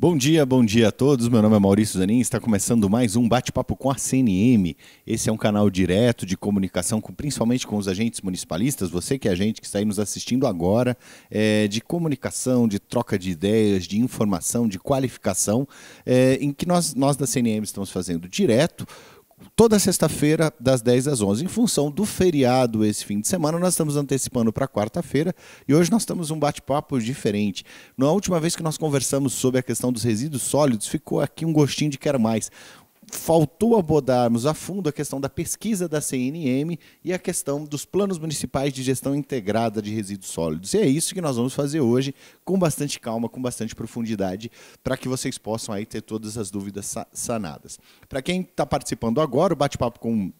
Bom dia, bom dia a todos. Meu nome é Maurício Zanin. Está começando mais um bate-papo com a CNM. Esse é um canal direto de comunicação, com, principalmente com os agentes municipalistas. Você que é agente que está aí nos assistindo agora, é, de comunicação, de troca de ideias, de informação, de qualificação, é, em que nós, nós da CNM estamos fazendo direto toda sexta-feira, das 10 às 11. Em função do feriado esse fim de semana, nós estamos antecipando para quarta-feira e hoje nós temos um bate-papo diferente. Na última vez que nós conversamos sobre a questão dos resíduos sólidos, ficou aqui um gostinho de quero mais faltou abordarmos a fundo a questão da pesquisa da CNM e a questão dos planos municipais de gestão integrada de resíduos sólidos. E é isso que nós vamos fazer hoje, com bastante calma, com bastante profundidade, para que vocês possam aí ter todas as dúvidas sanadas. Para quem está participando agora, o bate-papo com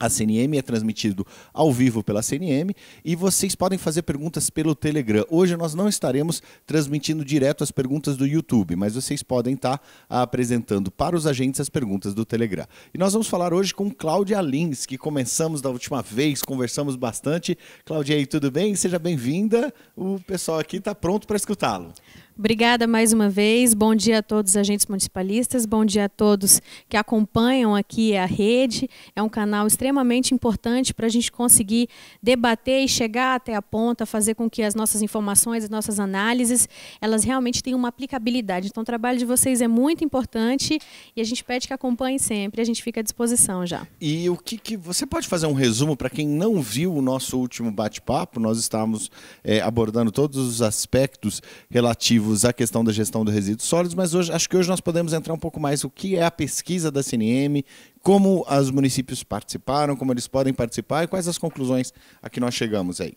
a CNM é transmitido ao vivo pela CNM e vocês podem fazer perguntas pelo Telegram. Hoje nós não estaremos transmitindo direto as perguntas do YouTube, mas vocês podem estar tá apresentando para os agentes as perguntas do Telegram. E nós vamos falar hoje com Cláudia Lins, que começamos da última vez, conversamos bastante. Cláudia, aí, tudo bem? Seja bem-vinda. O pessoal aqui está pronto para escutá-lo. Obrigada mais uma vez. Bom dia a todos os agentes municipalistas. Bom dia a todos que acompanham aqui a rede. É um canal extremamente importante para a gente conseguir debater e chegar até a ponta, fazer com que as nossas informações, as nossas análises, elas realmente tenham uma aplicabilidade. Então, o trabalho de vocês é muito importante e a gente pede que acompanhem sempre. A gente fica à disposição já. E o que, que você pode fazer um resumo para quem não viu o nosso último bate-papo? Nós estávamos é, abordando todos os aspectos relativos a questão da gestão dos resíduos sólidos, mas hoje, acho que hoje nós podemos entrar um pouco mais o que é a pesquisa da CNM, como os municípios participaram, como eles podem participar e quais as conclusões a que nós chegamos aí.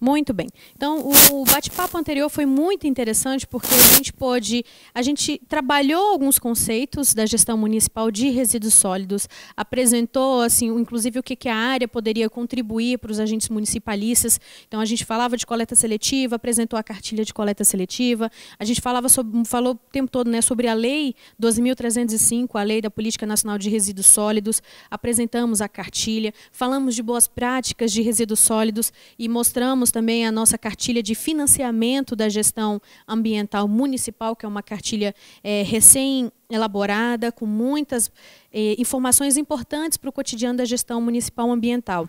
Muito bem. Então, o bate-papo anterior foi muito interessante porque a gente pôde, a gente trabalhou alguns conceitos da gestão municipal de resíduos sólidos, apresentou assim, inclusive o que, que a área poderia contribuir para os agentes municipalistas. Então, a gente falava de coleta seletiva, apresentou a cartilha de coleta seletiva, a gente falava sobre, falou o tempo todo, né, sobre a lei 12.305, a lei da Política Nacional de Resíduos Sólidos, apresentamos a cartilha, falamos de boas práticas de resíduos sólidos e mostramos também a nossa cartilha de financiamento da gestão ambiental municipal, que é uma cartilha é, recém-elaborada, com muitas é, informações importantes para o cotidiano da gestão municipal ambiental.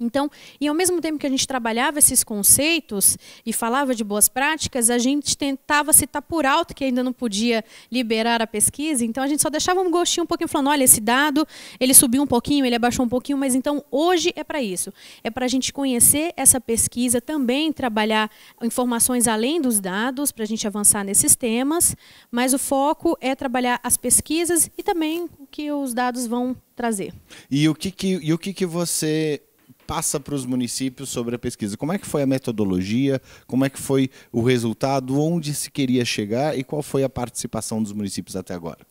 Então, e ao mesmo tempo que a gente trabalhava esses conceitos e falava de boas práticas, a gente tentava citar por alto que ainda não podia liberar a pesquisa, então a gente só deixava um gostinho um pouquinho falando, olha, esse dado, ele subiu um pouquinho, ele abaixou um pouquinho, mas então hoje é para isso. É para a gente conhecer essa pesquisa, também trabalhar informações além dos dados, para a gente avançar nesses temas, mas o foco é trabalhar as pesquisas e também o que os dados vão trazer. E o que, que, e o que, que você passa para os municípios sobre a pesquisa. Como é que foi a metodologia? Como é que foi o resultado? Onde se queria chegar e qual foi a participação dos municípios até agora?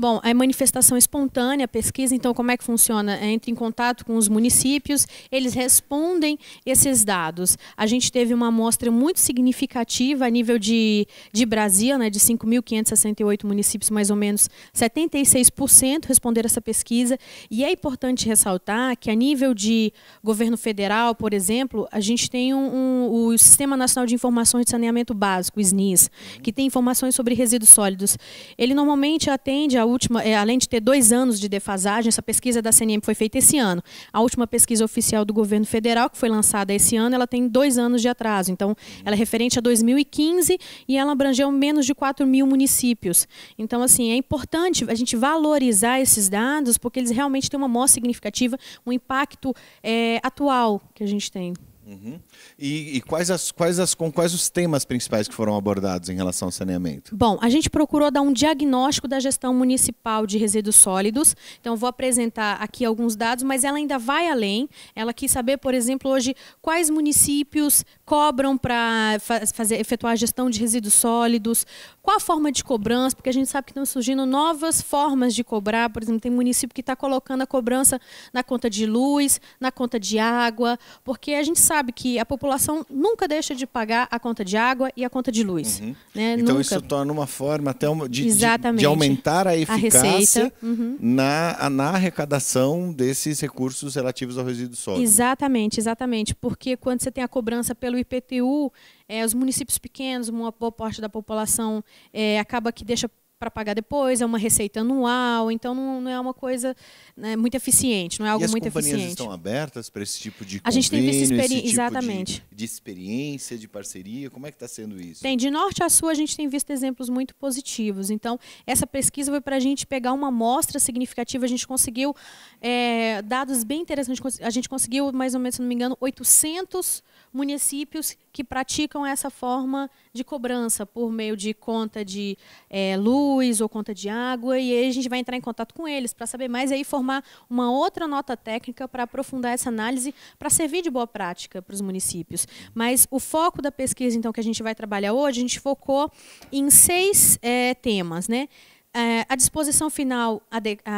Bom, é manifestação espontânea, pesquisa, então como é que funciona? É, entra em contato com os municípios, eles respondem esses dados. A gente teve uma amostra muito significativa a nível de, de Brasil, né, de 5.568 municípios, mais ou menos 76% responderam essa pesquisa. E é importante ressaltar que a nível de governo federal, por exemplo, a gente tem um, um, o Sistema Nacional de Informações de Saneamento Básico, o SNIS, que tem informações sobre resíduos sólidos. Ele normalmente atende a última, é, além de ter dois anos de defasagem, essa pesquisa da CNM foi feita esse ano. A última pesquisa oficial do governo federal, que foi lançada esse ano, ela tem dois anos de atraso. Então, ela é referente a 2015 e ela abrangeu menos de 4 mil municípios. Então, assim, é importante a gente valorizar esses dados, porque eles realmente têm uma amostra significativa, um impacto é, atual que a gente tem. Uhum. E, e, quais as, quais as, com quais os temas principais que foram abordados em relação ao saneamento? Bom, a gente procurou dar um diagnóstico da gestão municipal de resíduos sólidos. Então, vou apresentar aqui alguns dados, mas ela ainda vai além. Ela quis saber, por exemplo, hoje quais municípios cobram para fazer efetuar a gestão de resíduos sólidos, qual a forma de cobrança, porque a gente sabe que estão surgindo novas formas de cobrar. Por exemplo, tem município que está colocando a cobrança na conta de luz, na conta de água, porque a gente sabe sabe que a população nunca deixa de pagar a conta de água e a conta de luz. Uhum. Né? Então nunca. isso torna uma forma até de, de, de aumentar a eficácia a uhum. na, na arrecadação desses recursos relativos ao resíduo sólido. Exatamente, exatamente. Porque quando você tem a cobrança pelo IPTU, é, os municípios pequenos, uma boa parte da população é, acaba que deixa para pagar depois, é uma receita anual, então não, não é uma coisa né, muito eficiente, não é algo muito eficiente. as companhias estão abertas para esse tipo de convênio, A gente tem visto experi tipo exatamente. De, de, experiência, de parceria, como é que está sendo isso? Tem, de norte a sul a gente tem visto exemplos muito positivos, então essa pesquisa foi para a gente pegar uma amostra significativa, a gente conseguiu é, dados bem interessantes, a gente conseguiu mais ou menos, se não me engano, 800 municípios que praticam essa forma de cobrança por meio de conta de é, luz ou conta de água, e aí a gente vai entrar em contato com eles para saber mais e aí formar uma outra nota técnica para aprofundar essa análise, para servir de boa prática para os municípios. Mas o foco da pesquisa, então, que a gente vai trabalhar hoje, a gente focou em seis é, temas, né? É, a disposição final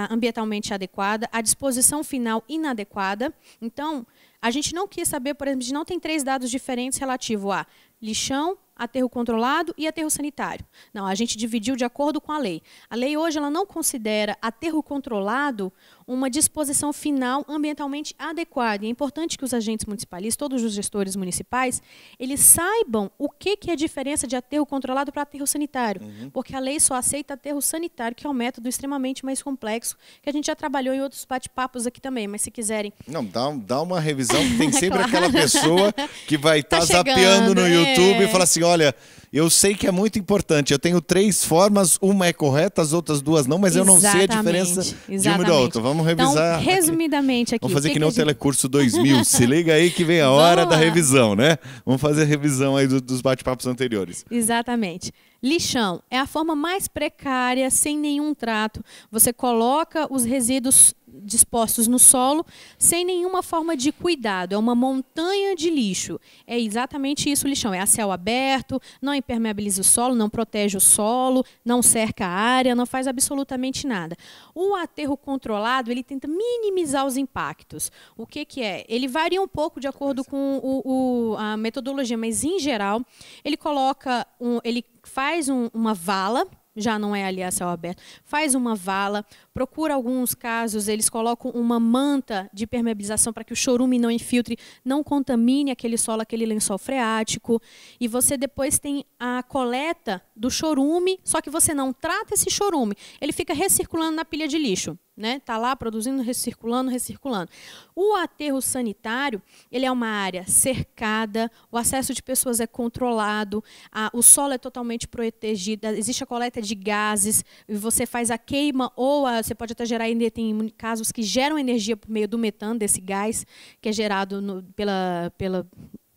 ambientalmente adequada, a disposição final inadequada. Então, a gente não quis saber, por exemplo, a gente não tem três dados diferentes relativo a lixão, aterro controlado e aterro sanitário. Não, a gente dividiu de acordo com a lei. A lei hoje ela não considera aterro controlado uma disposição final ambientalmente adequada. E é importante que os agentes municipais, todos os gestores municipais, eles saibam o que, que é a diferença de aterro controlado para aterro sanitário. Uhum. Porque a lei só aceita aterro sanitário, que é um método extremamente mais complexo, que a gente já trabalhou em outros bate-papos aqui também, mas se quiserem. Não, dá, dá uma revisão, tem sempre claro. aquela pessoa que vai estar tá tá zapeando no é. YouTube e falar assim: olha, eu sei que é muito importante. Eu tenho três formas, uma é correta, as outras duas não, mas exatamente, eu não sei a diferença exatamente. de uma e da outra. Vamos revisar. Então, resumidamente aqui. Vamos fazer que, que nem o Telecurso 2000. Se liga aí que vem a hora da revisão, né? Vamos fazer a revisão aí dos bate-papos anteriores. Exatamente. Lixão é a forma mais precária, sem nenhum trato. Você coloca os resíduos dispostos no solo, sem nenhuma forma de cuidado. É uma montanha de lixo. É exatamente isso o lixão. É a céu aberto, não impermeabiliza o solo, não protege o solo, não cerca a área, não faz absolutamente nada. O aterro controlado, ele tenta minimizar os impactos. O que, que é? Ele varia um pouco de acordo com o, o, a metodologia, mas em geral, ele coloca, um, ele faz um, uma vala já não é ali a céu aberto. Faz uma vala, procura alguns casos, eles colocam uma manta de permeabilização para que o chorume não infiltre, não contamine aquele solo, aquele lençol freático. E você depois tem a coleta do chorume, só que você não trata esse chorume, ele fica recirculando na pilha de lixo né? Está lá produzindo, recirculando, recirculando. O aterro sanitário, ele é uma área cercada, o acesso de pessoas é controlado, a, o solo é totalmente protegido, existe a coleta de gases, você faz a queima ou a, você pode até gerar tem casos que geram energia por meio do metano, desse gás que é gerado no, pela, pela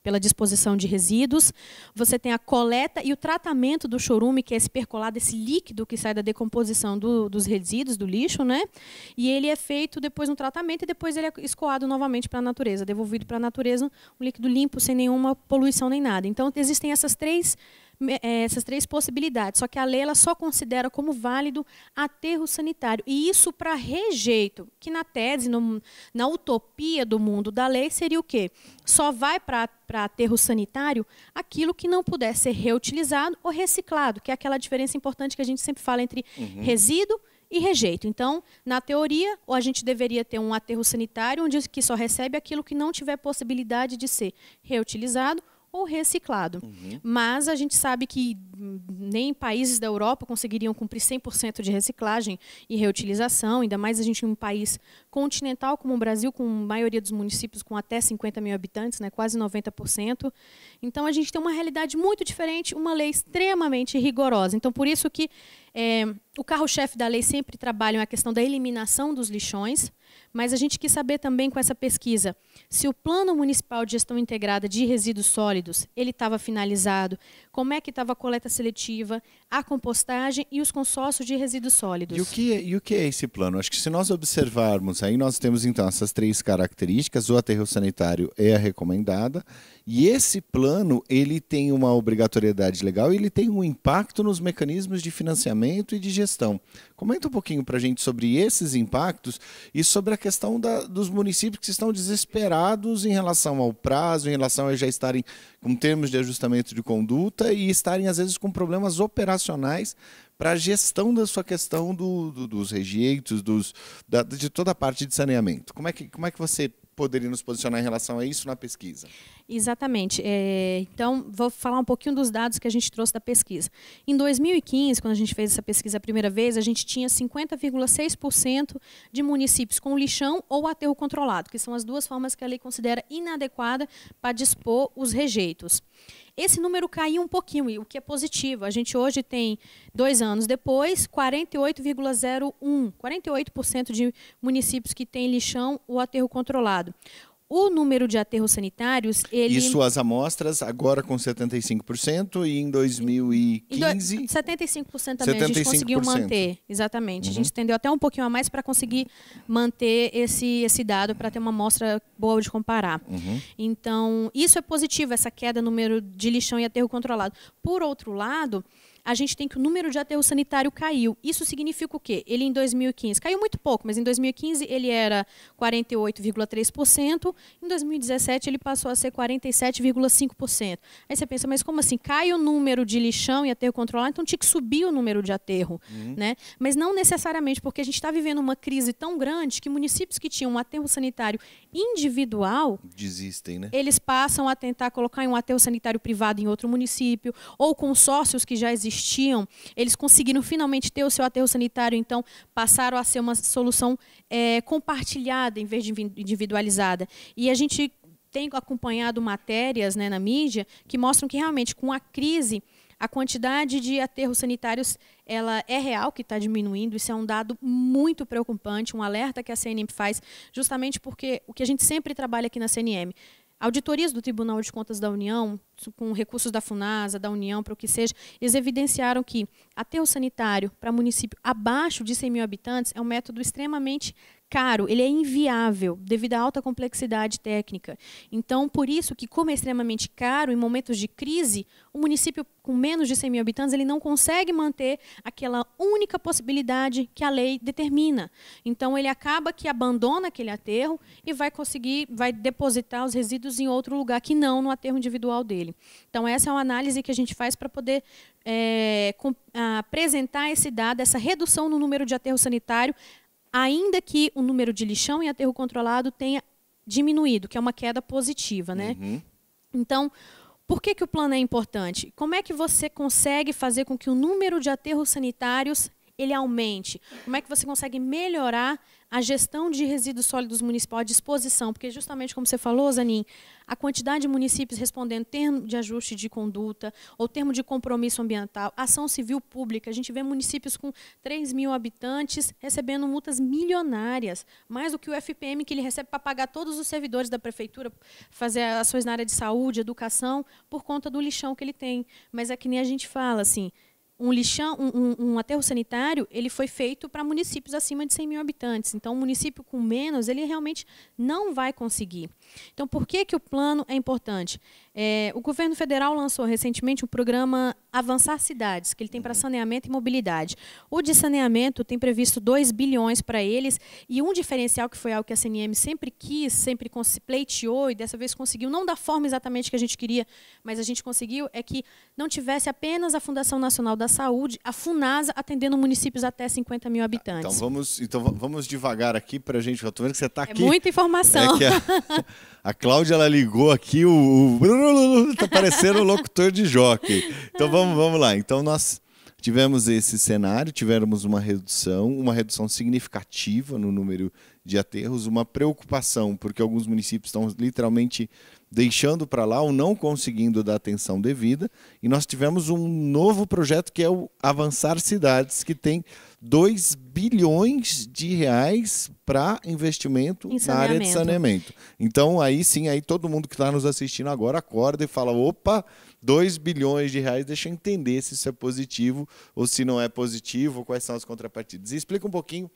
pela disposição de resíduos. Você tem a coleta e o tratamento do chorume, que é esse percolado, esse líquido que sai da decomposição do, dos resíduos, do lixo, né? E ele é feito depois no tratamento e depois ele é escoado novamente para a natureza, devolvido para a natureza um líquido limpo, sem nenhuma poluição nem nada. Então, existem essas três eh, essas três possibilidades. Só que a lei ela só considera como válido aterro sanitário. E isso para rejeito, que na tese, no, na utopia do mundo da lei, seria o quê? Só vai para aterro sanitário aquilo que não puder ser reutilizado ou reciclado, que é aquela diferença importante que a gente sempre fala entre uhum. resíduo e rejeito. Então, na teoria, ou a gente deveria ter um aterro sanitário onde que só recebe aquilo que não tiver possibilidade de ser reutilizado ou reciclado. Uhum. Mas a gente sabe que nem países da Europa conseguiriam cumprir 100% de reciclagem e reutilização, ainda mais a gente em um país continental como o Brasil, com a maioria dos municípios com até 50 mil habitantes, né, quase 90%. Então a gente tem uma realidade muito diferente, uma lei extremamente rigorosa. Então por isso que é, o carro-chefe da lei sempre trabalha a questão da eliminação dos lixões, mas a gente quis saber também com essa pesquisa se o Plano Municipal de Gestão Integrada de Resíduos Sólidos ele estava finalizado, como é que estava a coleta seletiva, a compostagem e os consórcios de resíduos sólidos. E o que, é, e o que é esse plano? Acho que se nós observarmos aí, nós temos então essas três características, o aterro sanitário é a recomendada, e esse plano ele tem uma obrigatoriedade legal e ele tem um impacto nos mecanismos de financiamento e de gestão. Comenta um pouquinho para a gente sobre esses impactos e sobre a questão da, dos municípios que estão desesperados em relação ao prazo, em relação a já estarem com termos de ajustamento de conduta e estarem às vezes com problemas operacionais operacionais para a gestão da sua questão do, do, dos rejeitos, dos, da, de toda a parte de saneamento. Como é que, como é que você poderia nos posicionar em relação a isso na pesquisa? Exatamente. É, então, vou falar um pouquinho dos dados que a gente trouxe da pesquisa. Em 2015, quando a gente fez essa pesquisa a primeira vez, a gente tinha 50,6% de municípios com lixão ou aterro controlado, que são as duas formas que a lei considera inadequada para dispor os rejeitos. Esse número caiu um pouquinho, o que é positivo. A gente hoje tem, dois anos depois, 48,01, 48% de municípios que têm lixão ou aterro controlado. O número de aterros sanitários, ele... Isso as amostras, agora com 75% e em 2015... 75% também, 75%. a gente conseguiu manter, exatamente. Uhum. A gente uhum. estendeu até um pouquinho a mais para conseguir manter esse, esse dado, para ter uma amostra boa de comparar. Uhum. Então, isso é positivo, essa queda no número de lixão e aterro controlado. Por outro lado a gente tem que o número de aterro sanitário caiu. Isso significa o quê? Ele em 2015 caiu muito pouco, mas em 2015 ele era 48,3%, em 2017 ele passou a ser 47,5%. Aí você pensa, mas como assim? Cai o número de lixão e aterro controlado, então tinha que subir o número de aterro. Uhum. Né? Mas não necessariamente, porque a gente está vivendo uma crise tão grande que municípios que tinham um aterro sanitário individual desistem, né? Eles passam a tentar colocar um aterro sanitário privado em outro município, ou consórcios que já existem existiam, eles conseguiram finalmente ter o seu aterro sanitário, então passaram a ser uma solução é, compartilhada em vez de individualizada. E a gente tem acompanhado matérias né, na mídia que mostram que realmente com a crise a quantidade de aterros sanitários ela é real que está diminuindo. Isso é um dado muito preocupante, um alerta que a CNM faz, justamente porque o que a gente sempre trabalha aqui na CNM Auditorias do Tribunal de Contas da União, com recursos da FUNASA, da União, para o que seja, eles evidenciaram que aterro sanitário para município abaixo de 100 mil habitantes é um método extremamente caro, ele é inviável devido à alta complexidade técnica. Então, por isso que, como é extremamente caro, em momentos de crise, o município com menos de 100 mil habitantes ele não consegue manter aquela única possibilidade que a lei determina. Então, ele acaba que abandona aquele aterro e vai conseguir, vai depositar os resíduos em outro lugar que não no aterro individual dele. Então, essa é uma análise que a gente faz para poder é, com, apresentar esse dado, essa redução no número de aterro sanitário ainda que o número de lixão e aterro controlado tenha diminuído, que é uma queda positiva, né? Uhum. Então, por que, que o plano é importante? Como é que você consegue fazer com que o número de aterros sanitários ele aumente? Como é que você consegue melhorar a gestão de resíduos sólidos municipal à disposição, porque justamente como você falou, Zanin, a quantidade de municípios respondendo termo de ajuste de conduta ou termo de compromisso ambiental, ação civil pública, a gente vê municípios com 3 mil habitantes recebendo multas milionárias, mais do que o FPM que ele recebe para pagar todos os servidores da prefeitura, fazer ações na área de saúde, educação, por conta do lixão que ele tem. Mas é que nem a gente fala, assim, um, lixão, um, um, um, aterro sanitário ele foi feito para municípios acima de 100 mil habitantes. Então, um município com menos, ele realmente não vai conseguir. Então, por que, que o plano é importante? É, o governo federal lançou recentemente o um programa Avançar Cidades, que ele tem para uhum. saneamento e mobilidade. O de saneamento tem previsto 2 bilhões para eles, e um diferencial que foi algo que a CNM sempre quis, sempre pleiteou, e dessa vez conseguiu, não da forma exatamente que a gente queria, mas a gente conseguiu, é que não tivesse apenas a Fundação Nacional da Saúde, a FUNASA, atendendo municípios até 50 mil ah, então habitantes. Então vamos, então, vamos devagar aqui para a gente, eu estou vendo que você está é aqui. É muita informação. É A Cláudia, ela ligou aqui, o, tá parecendo o locutor de jockey. Então vamos, vamos lá. Então nós tivemos esse cenário, tivemos uma redução, uma redução significativa no número de aterros, uma preocupação, porque alguns municípios estão literalmente deixando para lá ou não conseguindo dar atenção devida. E nós tivemos um novo projeto que é o Avançar Cidades, que tem 2 bilhões de reais para investimento na área de saneamento. Então, aí sim, aí todo mundo que está nos assistindo agora acorda e fala: opa, 2 bilhões de reais, deixa eu entender se isso é positivo ou se não é positivo, quais são as contrapartidas. E explica um pouquinho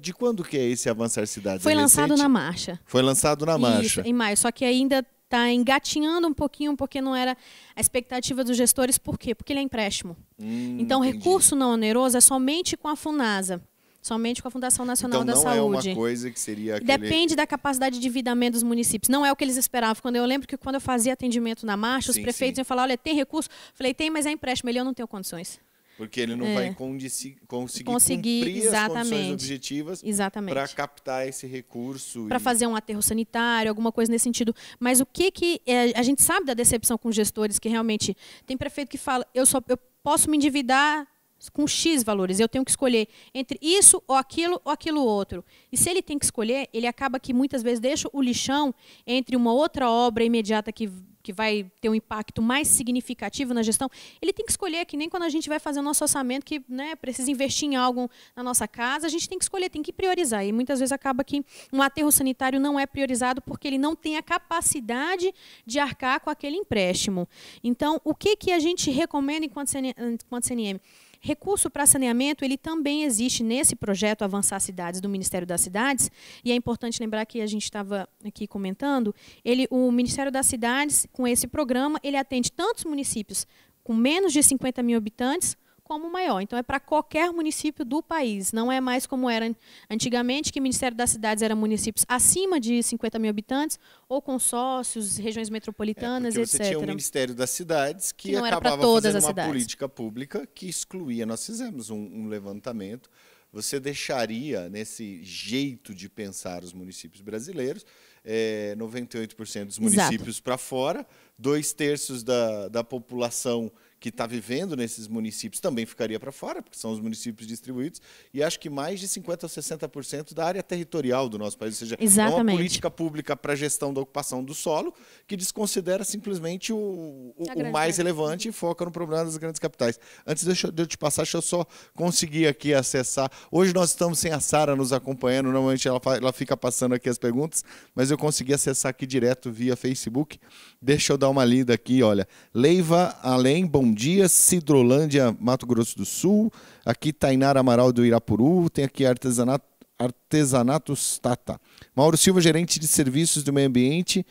de quando que é esse Avançar Cidades? Foi é lançado na marcha. Foi lançado na marcha. Isso, em maio, só que ainda está engatinhando um pouquinho, porque não era a expectativa dos gestores. Por quê? Porque ele é empréstimo. Hum, então, entendi. recurso não oneroso é somente com a FUNASA. Somente com a Fundação Nacional então, da Saúde. Então não é uma coisa que seria aquele... Depende da capacidade de endividamento dos municípios. Não é o que eles esperavam. Quando eu lembro que quando eu fazia atendimento na marcha, sim, os prefeitos sim. iam falar, olha, tem recurso? Falei, tem, mas é empréstimo. Ele, eu não tenho condições. Porque ele não é. vai conseguir cumprir exatamente. as condições objetivas para captar esse recurso. Para e... fazer um aterro sanitário, alguma coisa nesse sentido. Mas o que que... É, a gente sabe da decepção com gestores que realmente... Tem prefeito que fala, eu, só, eu posso me endividar com X valores. Eu tenho que escolher entre isso ou aquilo ou aquilo outro. E se ele tem que escolher, ele acaba que muitas vezes deixa o lixão entre uma outra obra imediata que que vai ter um impacto mais significativo na gestão, ele tem que escolher, que nem quando a gente vai fazer o nosso orçamento, que né, precisa investir em algo na nossa casa, a gente tem que escolher, tem que priorizar. E muitas vezes acaba que um aterro sanitário não é priorizado porque ele não tem a capacidade de arcar com aquele empréstimo. Então, o que, que a gente recomenda enquanto CNM? Recurso para saneamento, ele também existe nesse projeto Avançar Cidades do Ministério das Cidades, e é importante lembrar que a gente estava aqui comentando, ele, o Ministério das Cidades, com esse programa, ele atende tantos municípios com menos de 50 mil habitantes, como maior. Então, é para qualquer município do país. Não é mais como era antigamente, que o Ministério das Cidades era municípios acima de 50 mil habitantes, ou consórcios, regiões metropolitanas, é, etc. Você tinha o Ministério das Cidades, que, que não acabava era todas fazendo uma política pública que excluía. Nós fizemos um, um levantamento. Você deixaria, nesse jeito de pensar os municípios brasileiros, é, eh, 98% dos municípios para fora, dois terços da, da população que está vivendo nesses municípios também ficaria para fora, porque são os municípios distribuídos, e acho que mais de 50% ou 60% da área territorial do nosso país, ou seja, Exatamente. é uma política pública para a gestão da ocupação do solo que desconsidera simplesmente o, o, o mais relevante e foca no problema das grandes capitais. Antes de eu te passar, deixa eu só conseguir aqui acessar. Hoje nós estamos sem a Sara nos acompanhando, normalmente ela, ela fica passando aqui as perguntas, mas eu consegui acessar aqui direto via Facebook. Deixa eu dar uma lida aqui, olha. Leiva Além, bom bom dia. Cidrolândia, Mato Grosso do Sul. Aqui Tainara Amaral do Irapuru. Tem aqui artesanato, Artesanatos Tata. Mauro Silva, gerente de serviços do meio ambiente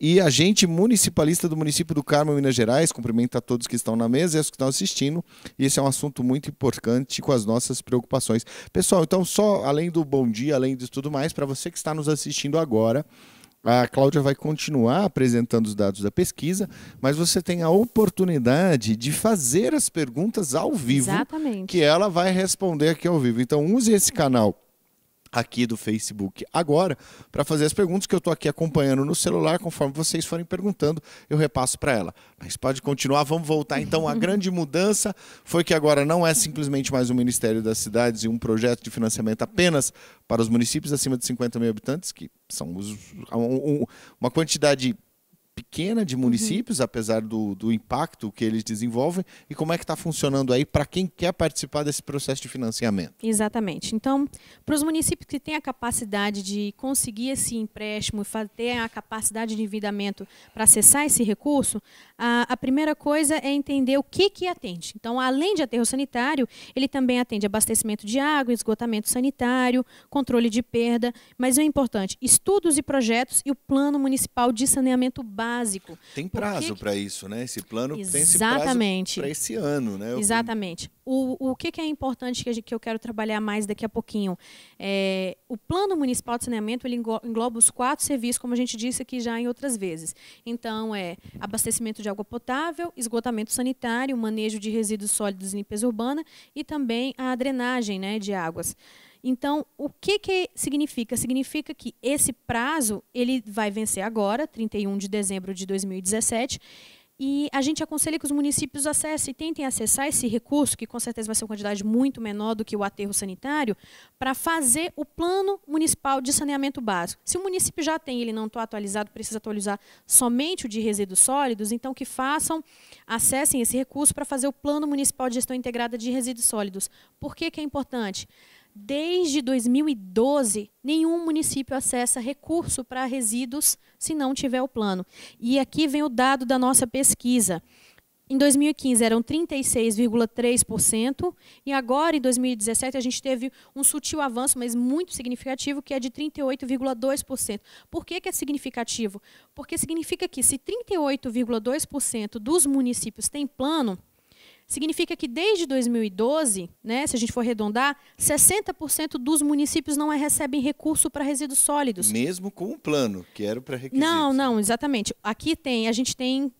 e agente municipalista do município do Carmo, Minas Gerais. Cumprimento a todos que estão na mesa e aos que estão assistindo. E esse é um assunto muito importante com as nossas preocupações. Pessoal, então, só além do bom dia, além de tudo mais, para você que está nos assistindo agora, a Cláudia vai continuar apresentando os dados da pesquisa, mas você tem a oportunidade de fazer as perguntas ao vivo, Exatamente. que ela vai responder aqui ao vivo. Então use esse canal aqui do Facebook agora para fazer as perguntas que eu estou aqui acompanhando no celular. Conforme vocês forem perguntando, eu repasso para ela. Mas pode continuar, vamos voltar então. A grande mudança foi que agora não é simplesmente mais o Ministério das Cidades e um projeto de financiamento apenas para os municípios acima de 50 mil habitantes, que são uma quantidade pequena de uhum. municípios, uhum. apesar do, do impacto que eles desenvolvem, e como é que está funcionando aí para quem quer participar desse processo de financiamento? Exatamente. Então, para os municípios que têm a capacidade de conseguir esse empréstimo, ter a capacidade de endividamento para acessar esse recurso, a, a, primeira coisa é entender o que, que atende. Então, além de aterro sanitário, ele também atende abastecimento de água, esgotamento sanitário, controle de perda, mas é importante, estudos e projetos e o plano municipal de saneamento básico básico. Tem prazo para isso, né? Esse plano Exatamente. tem esse prazo para esse ano, né? Exatamente. O, o que, que é importante que, gente, que eu quero trabalhar mais daqui a pouquinho? É, o plano municipal de saneamento ele engloba os quatro serviços, como a gente disse aqui já em outras vezes. Então, é abastecimento de água potável, esgotamento sanitário, manejo de resíduos sólidos e limpeza urbana e também a drenagem né, de águas. Então, o que, que significa? Significa que esse prazo ele vai vencer agora, 31 de dezembro de 2017, e a gente aconselha que os municípios acessem e tentem acessar esse recurso, que com certeza vai ser uma quantidade muito menor do que o aterro sanitário, para fazer o plano municipal de saneamento básico. Se o município já tem, ele não está atualizado, precisa atualizar somente o de resíduos sólidos, então que façam, acessem esse recurso para fazer o plano municipal de gestão integrada de resíduos sólidos. Por que, que é importante? Desde 2012, nenhum município acessa recurso para resíduos se não tiver o plano. E aqui vem o dado da nossa pesquisa. Em 2015 eram 36,3% e agora em 2017 a gente teve um sutil avanço, mas muito significativo, que é de 38,2%. Por que, que é significativo? Porque significa que se 38,2% dos municípios têm plano, significa que desde 2012, né, se a gente for arredondar, 60% dos municípios não é, recebem recurso para resíduos sólidos. Mesmo com o plano, que era para requisitos. Não, não, exatamente. Aqui tem, a gente tem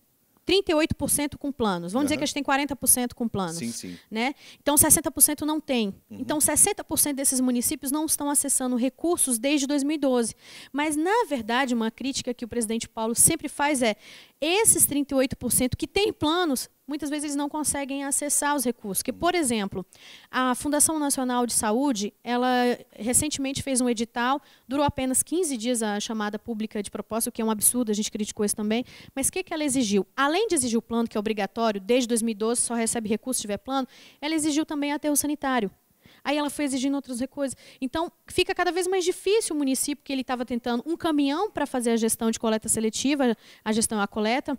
38% com planos. Vamos uhum. dizer que a gente tem 40% com planos. Sim, sim. Né? Então, 60% não tem. Uhum. Então, 60% desses municípios não estão acessando recursos desde 2012. Mas, na verdade, uma crítica que o presidente Paulo sempre faz é: esses 38% que têm planos, muitas vezes eles não conseguem acessar os recursos. Que, por exemplo, a Fundação Nacional de Saúde, ela recentemente fez um edital, durou apenas 15 dias a chamada pública de proposta, o que é um absurdo, a gente criticou isso também. Mas o que, é que ela exigiu? Além de exigir o plano, que é obrigatório, desde 2012 só recebe recurso se tiver plano, ela exigiu também aterro sanitário aí ela foi exigindo outras coisas. Então, fica cada vez mais difícil o município, que ele estava tentando um caminhão para fazer a gestão de coleta seletiva, a gestão a coleta,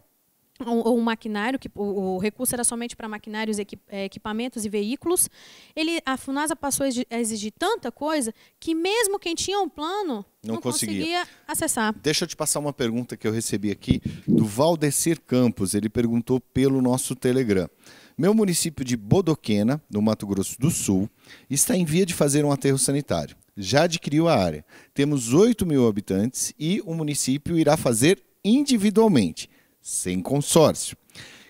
ou um maquinário, que o, recurso era somente para maquinários, é, equipamentos e veículos. Ele, a FUNASA passou a exigir tanta coisa que mesmo quem tinha um plano não, não conseguia. conseguia. acessar. Deixa eu te passar uma pergunta que eu recebi aqui do Valdecir Campos. Ele perguntou pelo nosso Telegram. Meu município de Bodoquena, no Mato Grosso do Sul, está em via de fazer um aterro sanitário. Já adquiriu a área. Temos 8 mil habitantes e o município irá fazer individualmente, sem consórcio.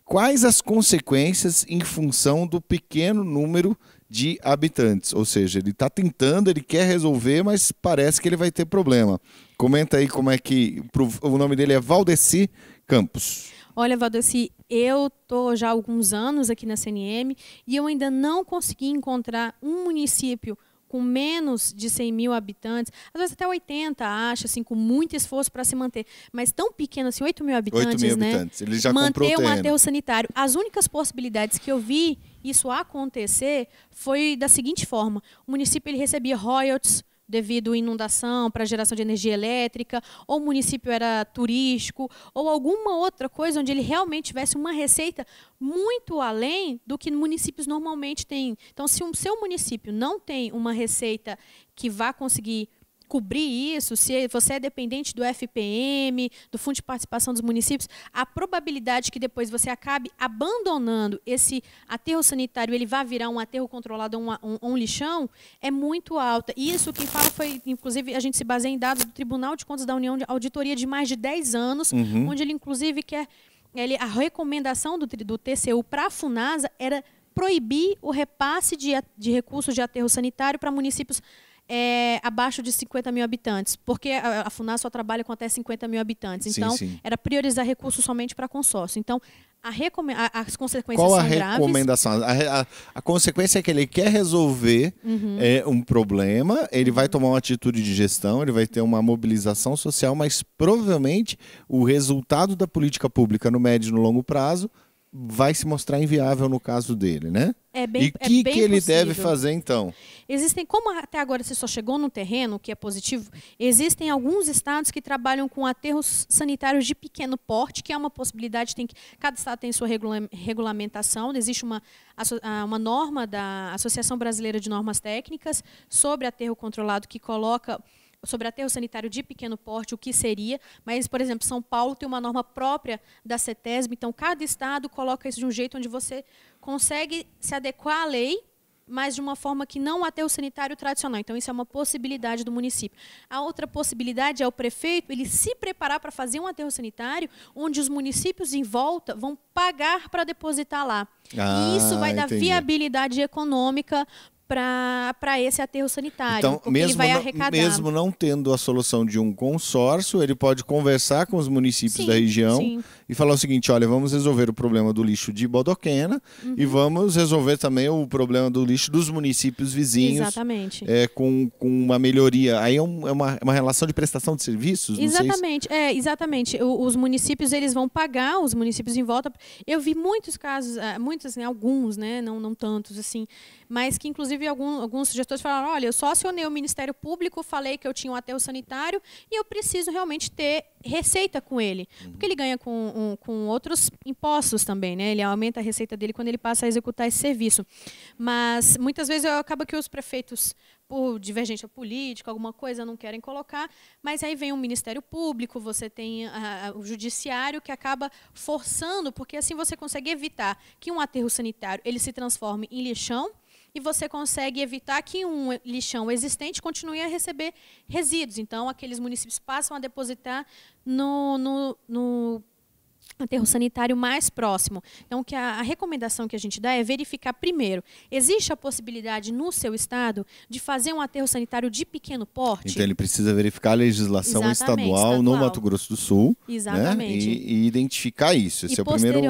Quais as consequências em função do pequeno número de habitantes? Ou seja, ele está tentando, ele quer resolver, mas parece que ele vai ter problema. Comenta aí como é que. O nome dele é Valdeci Campos olha, Valdeci, eu estou já há alguns anos aqui na CNM e eu ainda não consegui encontrar um município com menos de 100 mil habitantes, às vezes até 80, acha, assim, com muito esforço para se manter. Mas tão pequeno assim, 8 mil habitantes, 8 mil né? habitantes. Ele já manter um aterro sanitário. As únicas possibilidades que eu vi isso acontecer foi da seguinte forma: o município ele recebia royalties, devido a inundação para geração de energia elétrica, ou o município era turístico, ou alguma outra coisa onde ele realmente tivesse uma receita muito além do que municípios normalmente têm. Então, se o seu município não tem uma receita que vá conseguir cobrir isso, se você é dependente do FPM, do Fundo de Participação dos Municípios, a probabilidade que depois você acabe abandonando esse aterro sanitário, ele vá virar um aterro controlado, um, um, um lixão, é muito alta. E isso que fala foi, inclusive, a gente se baseia em dados do Tribunal de Contas da União de Auditoria de mais de 10 anos, uhum. onde ele, inclusive, quer. Ele, a recomendação do, do TCU para a FUNASA era proibir o repasse de, de recursos de aterro sanitário para municípios é, abaixo de 50 mil habitantes, porque a, a FUNAS só trabalha com até 50 mil habitantes. Então, sim, sim. era priorizar recursos somente para consórcio. Então, a a, as consequências Qual a recomendação? A, a, a, consequência é que ele quer resolver uhum. é, um problema, ele vai tomar uma atitude de gestão, ele vai ter uma mobilização social, mas provavelmente o resultado da política pública no médio e no longo prazo vai se mostrar inviável no caso dele, né? É bem, e o que, é que ele deve fazer então? Existem, como até agora você só chegou no terreno, que é positivo, existem alguns estados que trabalham com aterros sanitários de pequeno porte, que é uma possibilidade, tem que, cada estado tem sua regula, regulamentação, existe uma, ah, uma norma da Associação Brasileira de Normas Técnicas sobre aterro controlado que coloca sobre aterro sanitário de pequeno porte, o que seria, mas, por exemplo, São Paulo tem uma norma própria da CETESB, então cada estado coloca isso de um jeito onde você consegue se adequar à lei, mas de uma forma que não aterro sanitário tradicional. Então, isso é uma possibilidade do município. A outra possibilidade é o prefeito ele se preparar para fazer um aterro sanitário, onde os municípios em volta vão pagar para depositar lá. Ah, e isso ah, vai entendi. dar viabilidade econômica para esse aterro sanitário. Então, mesmo, não, mesmo não tendo a solução de um consórcio, ele pode conversar com os municípios sim, da região sim e falar o seguinte: olha, vamos resolver o problema do lixo de Bodoquena uhum. e vamos resolver também o problema do lixo dos municípios vizinhos. Exatamente. É, com, com uma melhoria. Aí é, um, é uma, é uma relação de prestação de serviços? Exatamente, se... é, exatamente. O, os municípios eles vão pagar, os municípios em volta. Eu vi muitos casos, é, muitos, assim, alguns, né? Não, não tantos assim, mas que inclusive algum, alguns gestores falaram: olha, eu só acionei o Ministério Público, falei que eu tinha um aterro sanitário e eu preciso realmente ter receita com ele. Uhum. Porque ele ganha com um, com outros impostos também, né? Ele aumenta a receita dele quando ele passa a executar esse serviço. Mas muitas vezes acaba que os prefeitos, por divergência política, alguma coisa, não querem colocar, mas aí vem o Ministério Público, você tem a, o Judiciário que acaba forçando, porque assim você consegue evitar que um aterro sanitário ele se transforme em lixão e você consegue evitar que um lixão existente continue a receber resíduos. Então, aqueles municípios passam a depositar no, no, no aterro sanitário mais próximo. Então, que a, a, recomendação que a gente dá é verificar primeiro, existe a possibilidade no seu estado de fazer um aterro sanitário de pequeno porte? Então, ele precisa verificar a legislação estadual, estadual, no Mato Grosso do Sul. Né? Exatamente. Né? E, e, identificar isso, esse e é o primeiro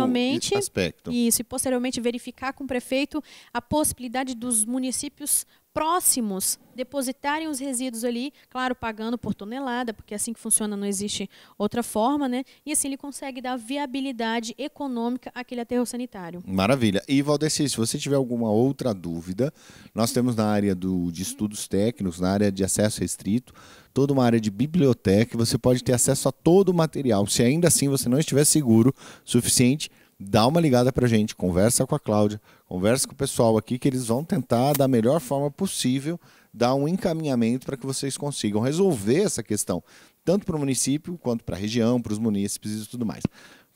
aspecto. Isso, e posteriormente verificar com o prefeito a possibilidade dos municípios próximos depositarem os resíduos ali, claro, pagando por tonelada, porque é assim que funciona, não existe outra forma, né? E assim ele consegue dar viabilidade econômica àquele aterro sanitário. Maravilha. E Valdeci, se você tiver alguma outra dúvida, nós temos na área do, de estudos técnicos, na área de acesso restrito, toda uma área de biblioteca, você pode ter acesso a todo o material. Se ainda assim você não estiver seguro suficiente, dá uma ligada para a gente, conversa com a Cláudia, conversa com o pessoal aqui, que eles vão tentar, da melhor forma possível, dar um encaminhamento para que vocês consigam resolver essa questão, tanto para o município quanto para a região, para os munícipes e tudo mais.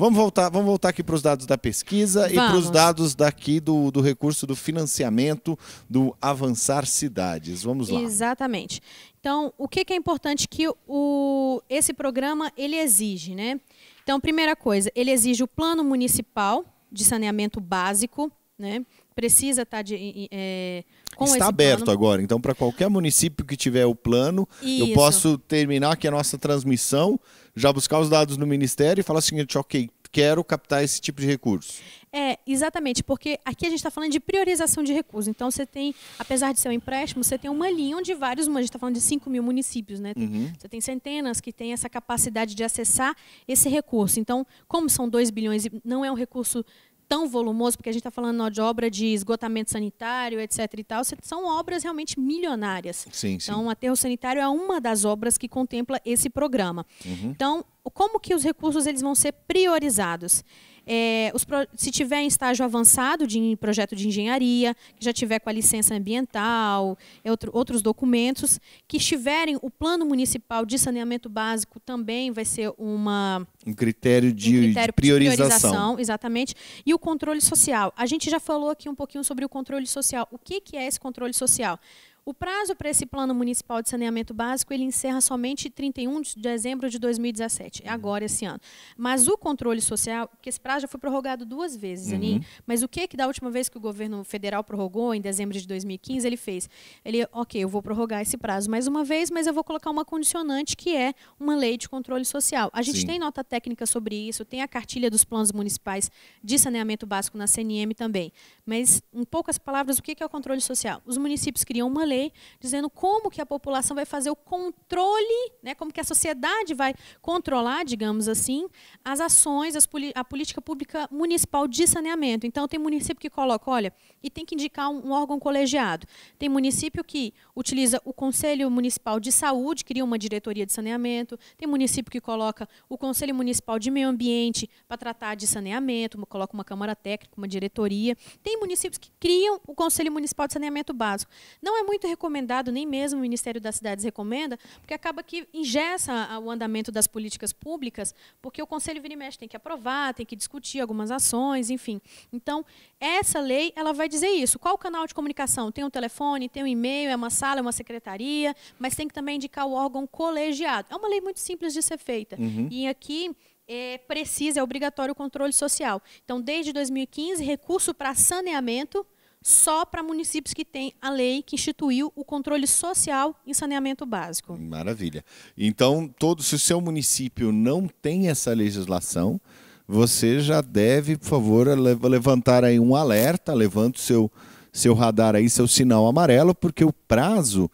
Vamos voltar, vamos voltar aqui para os dados da pesquisa vamos. e para os dados daqui do, do recurso do financiamento do Avançar Cidades. Vamos lá. Exatamente. Então, o que, que é importante que o, esse programa ele exige, né? Então, primeira coisa, ele exige o plano municipal de saneamento básico, né? precisa estar tá de, é, com Está aberto plano. agora, então para qualquer município que tiver o plano, Isso. eu posso terminar aqui a nossa transmissão, já buscar os dados no Ministério e falar o seguinte, ok, quero captar esse tipo de recurso. É, exatamente, porque aqui a gente está falando de priorização de recursos. Então, você tem, apesar de ser um empréstimo, você tem uma linha onde vários, a gente está falando de 5 mil municípios, né? Tem, uhum. Você tem centenas que têm essa capacidade de acessar esse recurso. Então, como são 2 bilhões e não é um recurso tão volumoso, porque a gente está falando de obra de esgotamento sanitário, etc. e tal, são obras realmente milionárias. Sim, sim. Então, o aterro sanitário é uma das obras que contempla esse programa. Uhum. Então, como que os recursos eles vão ser priorizados? é, os, se tiver em estágio avançado de projeto de engenharia, que já tiver com a licença ambiental, é outro, outros documentos, que estiverem, o plano municipal de saneamento básico também vai ser uma um critério de, um critério de priorização. priorização. Exatamente. E o controle social. A gente já falou aqui um pouquinho sobre o controle social. O que, que é esse controle social? O prazo para esse plano municipal de saneamento básico ele encerra somente 31 de dezembro de 2017, é agora esse ano. Mas o controle social, porque esse prazo já foi prorrogado duas vezes, uhum. Aninha, mas o que que da última vez que o governo federal prorrogou, em dezembro de 2015, ele fez? Ele, ok, eu vou prorrogar esse prazo mais uma vez, mas eu vou colocar uma condicionante que é uma lei de controle social. A gente Sim. tem nota técnica sobre isso, tem a cartilha dos planos municipais de saneamento básico na CNM também. Mas, em poucas palavras, o que é o controle social? Os municípios criam uma lei dizendo como que a população vai fazer o controle, né, como que a sociedade vai controlar, digamos assim, as ações, as a política pública municipal de saneamento. Então, tem município que coloca, olha, e tem que indicar um, um órgão colegiado. Tem município que utiliza o Conselho Municipal de Saúde, cria uma diretoria de saneamento. Tem município que coloca o Conselho Municipal de Meio Ambiente para tratar de saneamento, coloca uma Câmara Técnica, uma diretoria. Tem municípios que criam o Conselho Municipal de Saneamento Básico. Não é muito recomendado, nem mesmo o Ministério das Cidades recomenda, porque acaba que ingessa o andamento das políticas públicas, porque o Conselho vira e mexe, tem que aprovar, tem que discutir algumas ações, enfim. Então, essa lei ela vai dizer isso. Qual o canal de comunicação? Tem um telefone, tem um e-mail, é uma sala, é uma secretaria, mas tem que também indicar o órgão colegiado. É uma lei muito simples de ser feita. Uhum. E aqui é, precisa, é obrigatório o controle social. Então, desde 2015, recurso para saneamento só para municípios que têm a lei que instituiu o controle social em saneamento básico. Maravilha. Então, todo, se o seu município não tem essa legislação, você já deve, por favor, levantar aí um alerta, levanta o seu, seu radar aí, seu sinal amarelo, porque o prazo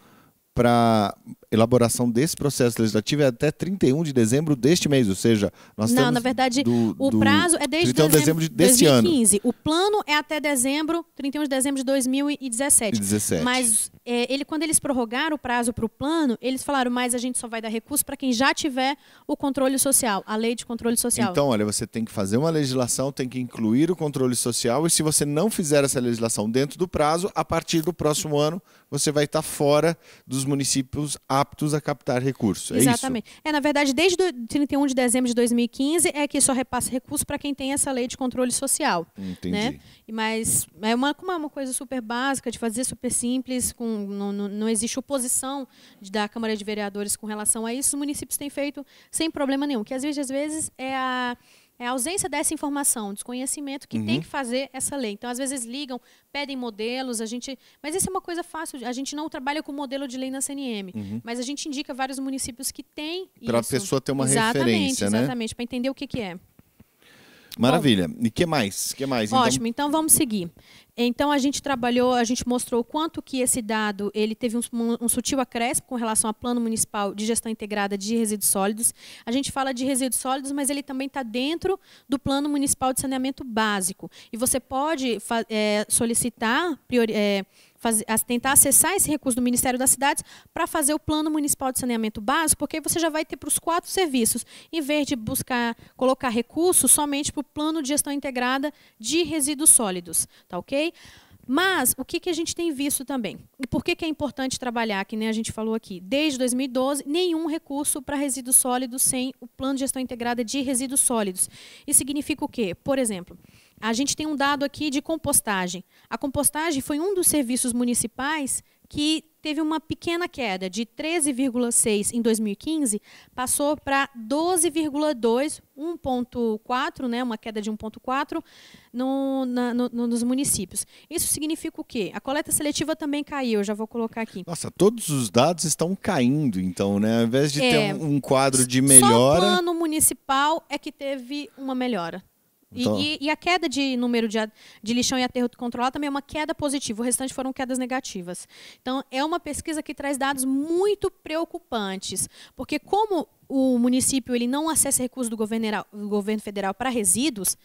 para elaboração desse processo legislativo é até 31 de dezembro deste mês, ou seja, nós Não, na verdade, do, o prazo é desde 31 de dezembro, deste 2015. ano. O plano é até dezembro, 31 de dezembro de 2017. 17. Mas é, ele, quando eles prorrogaram o prazo para o plano, eles falaram, mas a gente só vai dar recurso para quem já tiver o controle social, a lei de controle social. Então, olha, você tem que fazer uma legislação, tem que incluir o controle social, e se você não fizer essa legislação dentro do prazo, a partir do próximo ano, você vai estar fora dos municípios a aptos a captar recursos. É Exatamente. É, é na verdade, desde 31 de dezembro de 2015 é que só repassa recursos para quem tem essa lei de controle social. Né? Entendi. Né? Mas é uma, é uma coisa super básica de fazer, super simples, com, não, não existe oposição da Câmara de Vereadores com relação a isso. Os municípios têm feito sem problema nenhum, que às vezes, às vezes é a é a ausência dessa informação, desconhecimento que uhum. tem que fazer essa lei. Então, às vezes ligam, pedem modelos, a gente. Mas isso é uma coisa fácil. A gente não trabalha com modelo de lei na CNM, uhum. mas a gente indica vários municípios que têm. Para a pessoa ter uma exatamente, referência, exatamente, né? Exatamente, para entender o que, que é. Maravilha. Bom, e que mais? Que mais? Então- Ótimo. Então... então vamos seguir. Então a gente trabalhou, a gente mostrou o quanto que esse dado ele teve um, um sutil acréscimo com relação ao plano municipal de gestão integrada de resíduos sólidos. A gente fala de resíduos sólidos, mas ele também está dentro do plano municipal de saneamento básico. E você pode é, solicitar priori, é, fazer, tentar acessar esse recurso do Ministério das Cidades para fazer o Plano Municipal de Saneamento Básico, porque você já vai ter para os quatro serviços, em vez de buscar colocar recursos somente para o Plano de Gestão Integrada de Resíduos Sólidos. Tá ok? Mas o que, que a gente tem visto também? E por que, que é importante trabalhar, que nem a gente falou aqui? Desde 2012, nenhum recurso para resíduos sólidos sem o plano de gestão integrada de resíduos sólidos. Isso significa o quê? Por exemplo, a gente tem um dado aqui de compostagem. A compostagem foi um dos serviços municipais que teve uma pequena queda de 13,6 em 2015, passou para 12,2, 1,4, né, uma queda de 1,4 no, no, nos municípios. Isso significa o quê? A coleta seletiva também caiu, já vou colocar aqui. Nossa, todos os dados estão caindo, então, né? Ao invés de é, ter um, um quadro de melhora. Só o plano municipal é que teve uma melhora. Então... E, e, a queda de número de, de lixão e aterro controlado também é uma queda positiva, o restante foram quedas negativas. Então, é uma pesquisa que traz dados muito preocupantes, porque como o município ele não acessa recursos do governo, do governo federal para resíduos,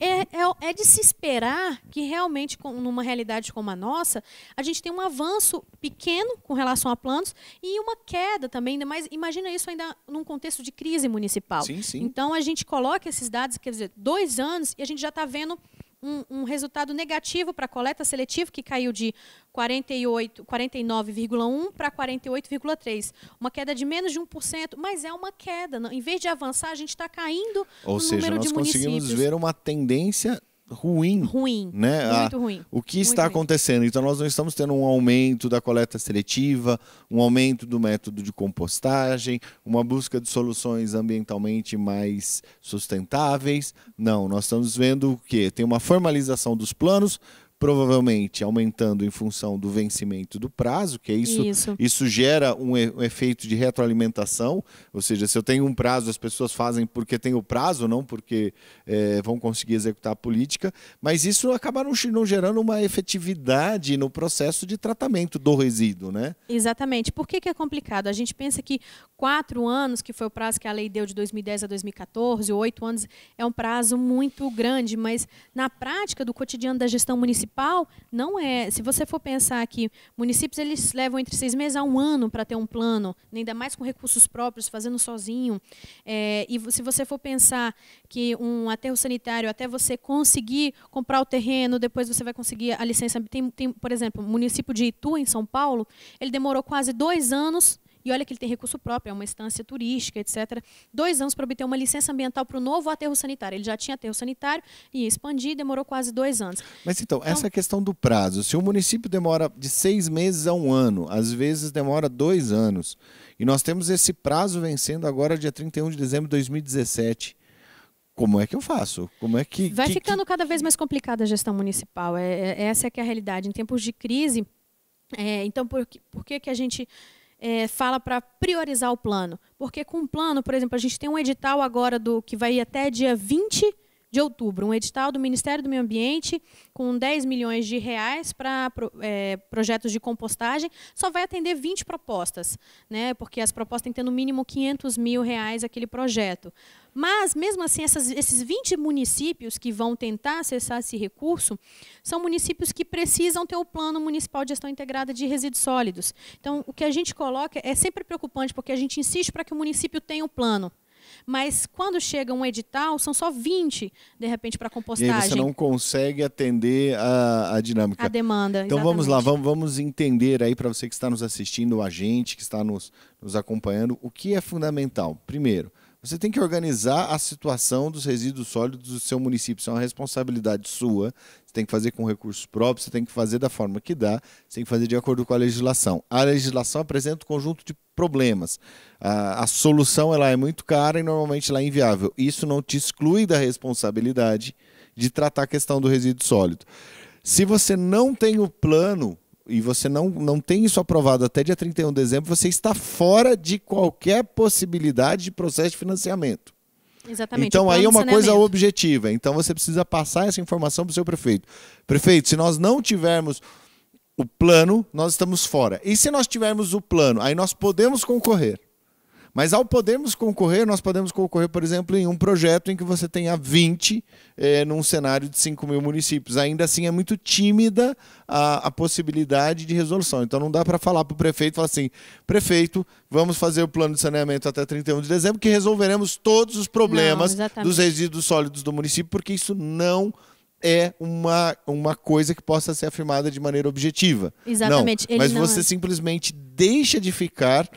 é, é, é, de se esperar que realmente, com, numa realidade como a nossa, a gente tenha um avanço pequeno com relação a planos e uma queda também, ainda mais, imagina isso ainda num contexto de crise municipal. Sim, sim. Então, a gente coloca esses dados, quer dizer, dois anos, e a gente já está vendo um, um resultado negativo para a coleta seletiva, que caiu de 49,1 para 48,3. Uma queda de menos de 1%, mas é uma queda. Em vez de avançar, a gente está caindo Ou no seja, número de municípios. Ou seja, nós conseguimos ver uma tendência ruim. Ruim. Né? Ah, Muito a, ruim. O que Muito está ruim. acontecendo? Então, nós não estamos tendo um aumento da coleta seletiva, um aumento do método de compostagem, uma busca de soluções ambientalmente mais sustentáveis. Não, nós estamos vendo o quê? Tem uma formalização dos planos provavelmente aumentando em função do vencimento do prazo, que é isso, isso, isso gera um, efeito de retroalimentação, ou seja, se eu tenho um prazo, as pessoas fazem porque tem o prazo, não porque é, vão conseguir executar a política, mas isso acaba não, gerando uma efetividade no processo de tratamento do resíduo, né? Exatamente. Por que, que é complicado? A gente pensa que quatro anos, que foi o prazo que a lei deu de 2010 a 2014, oito anos, é um prazo muito grande, mas na prática do cotidiano da gestão municipal, municipal não é. Se você for pensar que municípios eles levam entre seis meses a um ano para ter um plano, ainda mais com recursos próprios, fazendo sozinho. É, e se você for pensar que um aterro sanitário, até você conseguir comprar o terreno, depois você vai conseguir a licença. Tem, tem por exemplo, o município de Itu, em São Paulo, ele demorou quase dois anos e olha que ele tem recurso próprio, é uma instância turística, etc. Dois anos para obter uma licença ambiental para o novo aterro sanitário. Ele já tinha aterro sanitário e ia expandir, demorou quase dois anos. Mas então, então, essa questão do prazo. Se o município demora de seis meses a um ano, às vezes demora dois anos. E nós temos esse prazo vencendo agora, dia 31 de dezembro de 2017 como é que eu faço? Como é que vai que, ficando que... cada vez mais complicada a gestão municipal? É, é essa é que é a realidade. Em tempos de crise, é, então por, por que que a gente é, fala para priorizar o plano. Porque com o plano, por exemplo, a gente tem um edital agora do que vai até dia 20 de outubro, um edital do Ministério do Meio Ambiente com 10 milhões de reais para é, projetos de compostagem, só vai atender 20 propostas, né? porque as propostas têm que ter no mínimo 500 mil reais aquele projeto. Mas, mesmo assim, essas, esses 20 municípios que vão tentar acessar esse recurso são municípios que precisam ter o Plano Municipal de Gestão Integrada de Resíduos Sólidos. Então, o que a gente coloca é sempre preocupante, porque a gente insiste para que o município tenha o um plano. Mas quando chega um edital, são só 20, de repente, para compostagem. E aí você não consegue atender a, a dinâmica. A demanda. Então exatamente. vamos lá, vamos, vamos entender aí para você que está nos assistindo, a gente que está nos, nos acompanhando, o que é fundamental. Primeiro, você tem que organizar a situação dos resíduos sólidos do seu município. Isso é uma responsabilidade sua. Você tem que fazer com recursos próprios, você tem que fazer da forma que dá, você tem que fazer de acordo com a legislação. A legislação apresenta um conjunto de problemas. A, a solução ela é muito cara e normalmente ela é inviável. Isso não te exclui da responsabilidade de tratar a questão do resíduo sólido. Se você não tem o plano e você não, não tem isso aprovado até dia 31 de dezembro, você está fora de qualquer possibilidade de processo de financiamento. Exatamente. Então, aí é uma coisa objetiva. Então, você precisa passar essa informação para o seu prefeito. Prefeito, se nós não tivermos o plano, nós estamos fora. E se nós tivermos o plano, aí nós podemos concorrer. Mas ao podermos concorrer, nós podemos concorrer, por exemplo, em um projeto em que você tenha 20 é, eh, num cenário de 5 mil municípios. Ainda assim, é muito tímida a, a possibilidade de resolução. Então, não dá para falar para o prefeito, falar assim, prefeito, vamos fazer o plano de saneamento até 31 de dezembro, que resolveremos todos os problemas não, dos resíduos sólidos do município, porque isso não é uma, uma coisa que possa ser afirmada de maneira objetiva. Exatamente. Não, mas não você é. simplesmente deixa de ficar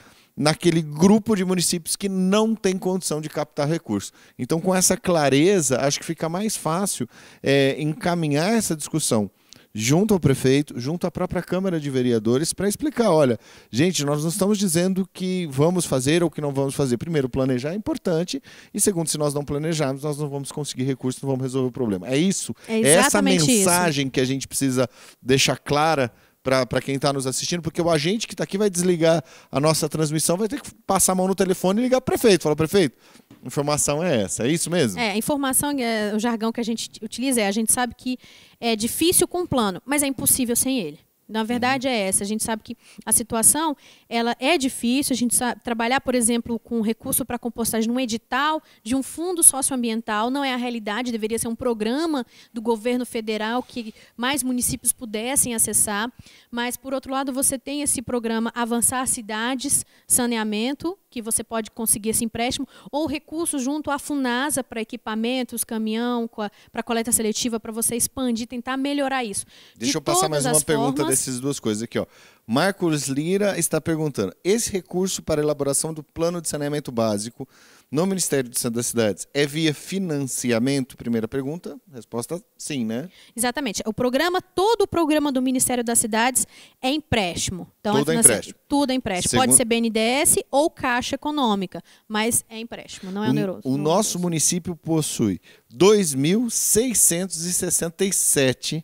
naquele grupo de municípios que não tem condição de captar recursos. Então, com essa clareza, acho que fica mais fácil é, encaminhar essa discussão junto ao prefeito, junto à própria Câmara de Vereadores, para explicar: olha, gente, nós não estamos dizendo que vamos fazer ou que não vamos fazer. Primeiro, planejar é importante, e segundo, se nós não planejarmos, nós não vamos conseguir recursos, não vamos resolver o problema. É isso. É, é essa mensagem isso. que a gente precisa deixar clara para quem está nos assistindo, porque o agente que está aqui vai desligar a nossa transmissão, vai ter que passar a mão no telefone e ligar para o prefeito. Fala, prefeito, informação é essa, é isso mesmo? É, informação, é, o jargão que a gente utiliza é, a gente sabe que é difícil com o plano, mas é impossível sem ele. Na verdade é essa. A gente sabe que a situação ela é difícil. A gente sabe trabalhar, por exemplo, com recurso para compostagem num edital de um fundo socioambiental não é a realidade. Deveria ser um programa do governo federal que mais municípios pudessem acessar. Mas por outro lado, você tem esse programa Avançar Cidades Saneamento que você pode conseguir esse empréstimo, ou recurso junto à FUNASA para equipamentos, caminhão, para coleta seletiva, para você expandir, tentar melhorar isso. Deixa De eu passar mais uma formas, pergunta desse essas duas coisas aqui, ó. Marcos Lira está perguntando: esse recurso para elaboração do plano de saneamento básico no Ministério das Cidades é via financiamento? Primeira pergunta, resposta sim, né? Exatamente. O programa, todo o programa do Ministério das Cidades é empréstimo. Então, tudo é, é empréstimo. Tudo é empréstimo. Segundo... Pode ser BNDES ou Caixa Econômica, mas é empréstimo, não é oneroso. O, o nosso município possui 2.667, é,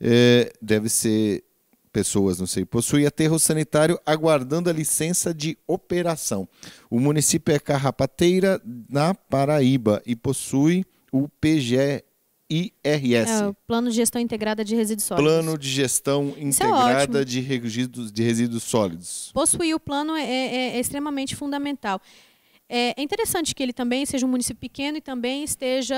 eh, deve ser pessoas, não sei, possui aterro sanitário aguardando a licença de operação. O município é Carrapateira, na Paraíba, e possui o PGE, IRS. É, Plano de Gestão Integrada de Resíduos Sólidos. Plano de Gestão é Integrada é de, resíduos, de Resíduos Sólidos. Possuir o plano é, é, é extremamente fundamental. É, é interessante que ele também seja um município pequeno e também esteja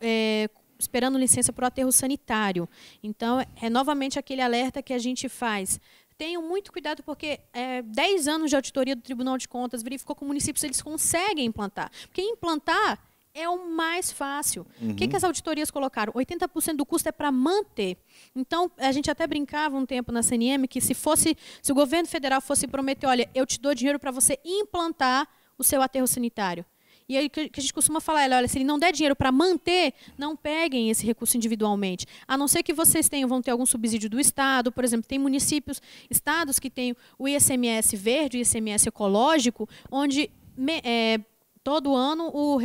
é, esperando licença para o aterro sanitário. Então, é novamente aquele alerta que a gente faz. Tenham muito cuidado, porque é, 10 anos de auditoria do Tribunal de Contas verificou que municípios eles conseguem implantar. Porque implantar é o mais fácil. Uhum. O que, uhum. que as auditorias colocaram? 80% do custo é para manter. Então, a gente até brincava um tempo na CNM que se fosse, se o governo federal fosse prometer, olha, eu te dou dinheiro para você implantar o seu aterro sanitário. E aí que a gente costuma falar, olha, se ele não der dinheiro para manter, não peguem esse recurso individualmente. A não ser que vocês tenham, vão ter algum subsídio do Estado, por exemplo, tem municípios, estados que têm o ICMS verde, o ICMS ecológico, onde é, todo ano o,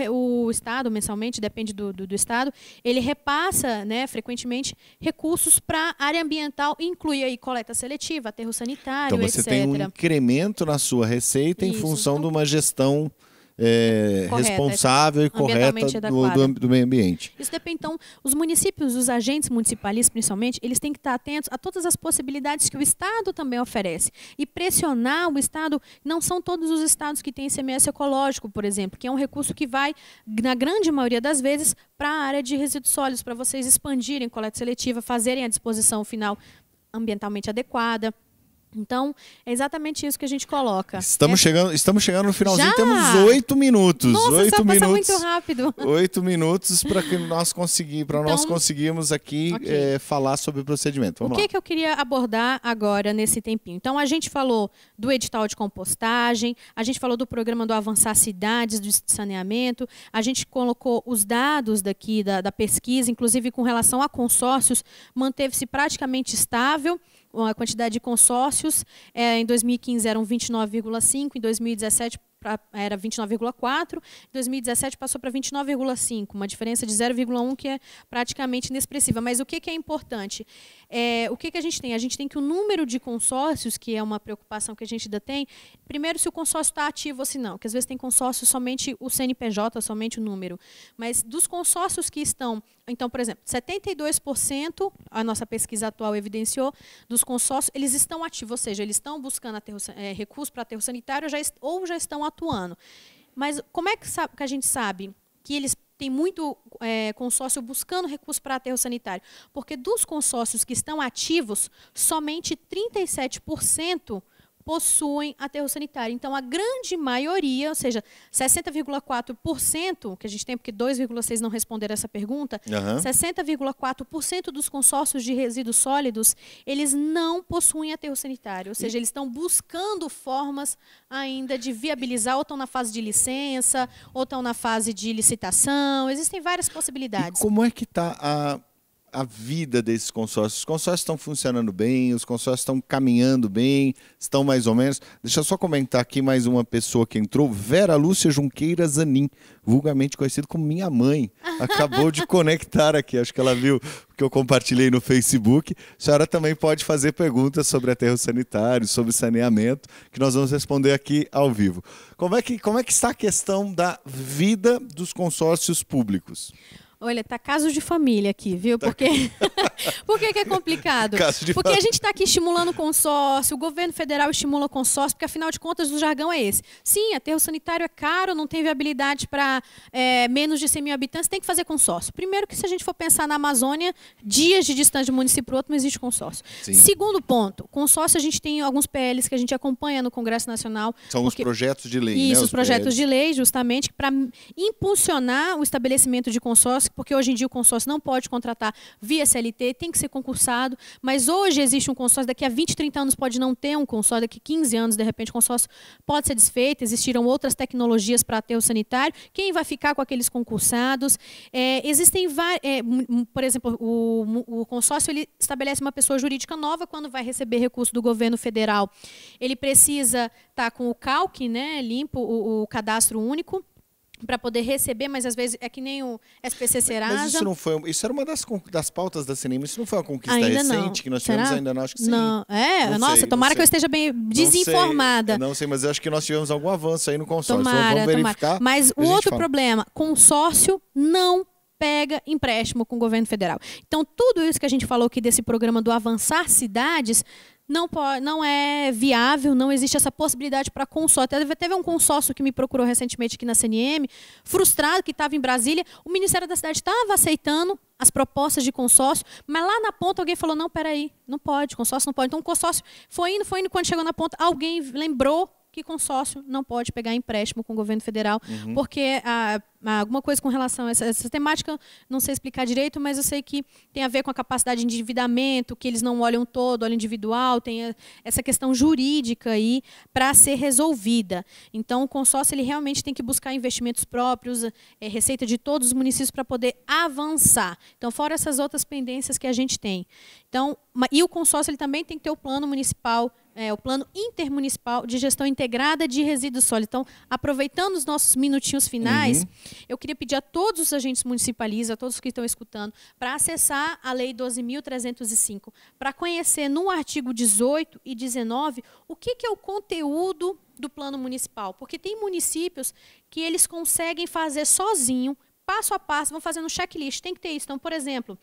o Estado, mensalmente, depende do, do, do Estado, ele repassa né, frequentemente recursos para a área ambiental, inclui aí coleta seletiva, aterro sanitário, etc. Então você etc. tem um incremento na sua receita Isso. em função então, de uma gestão é, correta, é responsável e correta do, do, do, meio ambiente. Isso depende, então, os municípios, os agentes municipalistas, principalmente, eles têm que estar atentos a todas as possibilidades que o Estado também oferece e pressionar o Estado. Não são todos os estados que têm ICMS ecológico, por exemplo, que é um recurso que vai, na grande maioria das vezes, para a área de resíduos sólidos, para vocês expandirem coleta seletiva, fazerem a disposição final ambientalmente adequada. Então, é exatamente isso que a gente coloca. Estamos, é. chegando, estamos chegando no finalzinho, Já? temos oito minutos. Nossa, oito minutos. muito rápido. Oito minutos para que nós conseguir, para então, nós conseguirmos aqui okay. é, falar sobre o procedimento. Vamos o que, lá. que eu queria abordar agora nesse tempinho? Então, a gente falou do edital de compostagem, a gente falou do programa do Avançar Cidades, do saneamento, a gente colocou os dados daqui da, da pesquisa, inclusive com relação a consórcios, manteve-se praticamente estável a quantidade de consórcios é, em 2015 eram 29,5, em 2017 pra, era 29,4%, em 2017 passou para 29,5%, uma diferença de 0,1% que é praticamente inexpressiva. Mas o que, que é importante? É, o que, que a gente tem? A gente tem que o número de consórcios, que é uma preocupação que a gente ainda tem, primeiro se o consórcio está ativo ou se não, que às vezes tem consórcio somente o CNPJ, somente o número. Mas dos consórcios que estão, então, por exemplo, 72%, a nossa pesquisa atual evidenciou, dos consórcios, eles estão ativos, ou seja, eles estão buscando aterro, é, recurso para aterro sanitário já, ou já estão atuando. Mas como é que, sabe, que a gente sabe que eles têm muito é, consórcio buscando recurso para aterro sanitário, porque dos consórcios que estão ativos, somente 37% possuem aterro sanitário. Então, a grande maioria, ou seja, 60,4%, que a gente tem porque 2,6% não responderam essa pergunta, uhum. 60,4% dos consórcios de resíduos sólidos, eles não possuem aterro sanitário. Ou seja, e... eles estão buscando formas ainda de viabilizar, ou estão na fase de licença, ou estão na fase de licitação. Existem várias possibilidades. E como é que está a a vida desses consórcios? Os consórcios estão funcionando bem, os consórcios estão caminhando bem, estão mais ou menos. Deixa eu só comentar aqui mais uma pessoa que entrou, Vera Lúcia Junqueira Zanin, vulgarmente conhecida como minha mãe. Acabou de conectar aqui, acho que ela viu o que eu compartilhei no Facebook. A senhora também pode fazer perguntas sobre aterro sanitário, sobre saneamento, que nós vamos responder aqui ao vivo. Como é que, como é que está a questão da vida dos consórcios públicos? Olha, tá caso de família aqui, viu? Tá porque Por que, que, é complicado? Caso de porque família. a gente está aqui estimulando consórcio, o governo federal estimula consórcio, porque afinal de contas o jargão é esse. Sim, aterro sanitário é caro, não tem viabilidade para é, menos de 100 mil habitantes, tem que fazer consórcio. Primeiro que se a gente for pensar na Amazônia, dias de distância de um município para outro não existe consórcio. Sim. Segundo ponto, consórcio a gente tem alguns PLs que a gente acompanha no Congresso Nacional. São porque... os projetos de lei, Isso, né, os, os projetos PLs. de lei, justamente, para impulsionar o estabelecimento de consórcio porque hoje em dia o consórcio não pode contratar via CLT, tem que ser concursado, mas hoje existe um consórcio, daqui a 20, 30 anos pode não ter um consórcio, daqui a 15 anos, de repente, o consórcio pode ser desfeito, existiram outras tecnologias para ter o sanitário, quem vai ficar com aqueles concursados? É, existem, é, por exemplo, o, o consórcio ele estabelece uma pessoa jurídica nova quando vai receber recurso do governo federal. Ele precisa estar tá com o CALC, né, limpo, o, o cadastro único, para poder receber, mas às vezes é que nem o SPC Serasa. Mas isso não foi, isso era uma das, das pautas da Cinema, isso não foi uma conquista ainda recente não. que nós tivemos Será? ainda não, acho que sim. Não, é, não nossa, sei, tomara que eu esteja bem desinformada. Não sei, não sei, mas eu acho que nós tivemos algum avanço aí no consórcio. Tomara, vamos verificar. Tomara. Mas o outro fala. problema, consórcio não pega empréstimo com o governo federal. Então, tudo isso que a gente falou aqui desse programa do Avançar Cidades não, pode, não é viável, não existe essa possibilidade para consórcio. Até teve um consórcio que me procurou recentemente aqui na CNM, frustrado, que estava em Brasília. O Ministério da Cidade estava aceitando as propostas de consórcio, mas lá na ponta alguém falou, não, peraí, não pode, consórcio não pode. Então o consórcio foi indo, foi indo, quando chegou na ponta, alguém lembrou que consórcio não pode pegar empréstimo com o governo federal, uhum. porque ah, ah, alguma coisa com relação a essa, essa, temática, não sei explicar direito, mas eu sei que tem a ver com a capacidade de endividamento, que eles não olham todo, olham individual, tem a, essa questão jurídica aí para ser resolvida. Então, o consórcio ele realmente tem que buscar investimentos próprios, é, receita de todos os municípios para poder avançar. Então, fora essas outras pendências que a gente tem. Então, e o consórcio ele também tem que ter o plano municipal é, o Plano Intermunicipal de Gestão Integrada de Resíduos Sólidos. Então, aproveitando os nossos minutinhos finais, uhum. eu queria pedir a todos os agentes municipais, a todos que estão escutando, para acessar a Lei 12.305, para conhecer no artigo 18 e 19 o que, que é o conteúdo do plano municipal. Porque tem municípios que eles conseguem fazer sozinho, passo a passo, vão fazendo checklist. Tem que ter isso. Então, por exemplo,